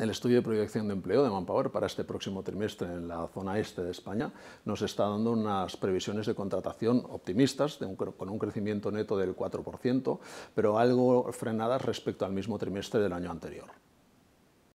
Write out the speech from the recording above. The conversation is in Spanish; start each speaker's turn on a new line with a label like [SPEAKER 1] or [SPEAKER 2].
[SPEAKER 1] El estudio de proyección de empleo de Manpower para este próximo trimestre en la zona este de España nos está dando unas previsiones de contratación optimistas, con un crecimiento neto del 4%, pero algo frenadas respecto al mismo trimestre del año anterior.